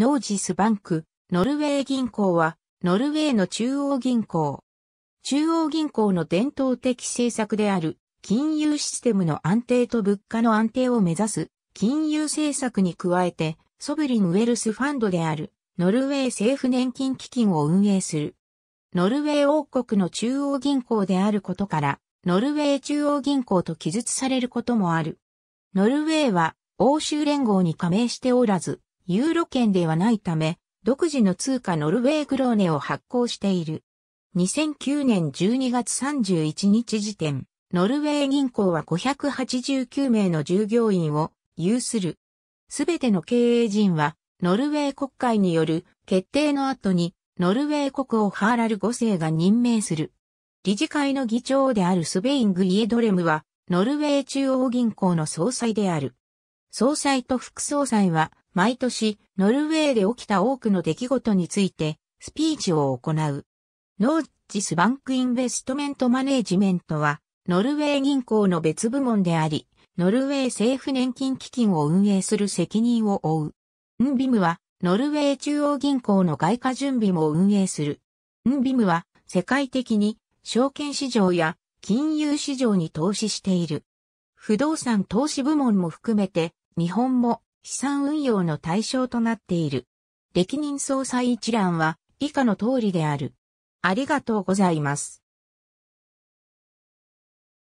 ノージスバンク、ノルウェー銀行は、ノルウェーの中央銀行。中央銀行の伝統的政策である、金融システムの安定と物価の安定を目指す、金融政策に加えて、ソブリンウェルスファンドである、ノルウェー政府年金基金を運営する。ノルウェー王国の中央銀行であることから、ノルウェー中央銀行と記述されることもある。ノルウェーは、欧州連合に加盟しておらず、ユーロ圏ではないため、独自の通貨ノルウェークローネを発行している。2009年12月31日時点、ノルウェー銀行は589名の従業員を有する。すべての経営陣は、ノルウェー国会による決定の後に、ノルウェー国をハーラル5世が任命する。理事会の議長であるスベイング・イエドレムは、ノルウェー中央銀行の総裁である。総裁と副総裁は、毎年、ノルウェーで起きた多くの出来事について、スピーチを行う。ノージスバンクインベストメントマネージメントは、ノルウェー銀行の別部門であり、ノルウェー政府年金基金を運営する責任を負う。ンビムは、ノルウェー中央銀行の外貨準備も運営する。ンビムは、世界的に、証券市場や金融市場に投資している。不動産投資部門も含めて、日本も資産運用の対象となっている。歴任総裁一覧は以下の通りである。ありがとうございます。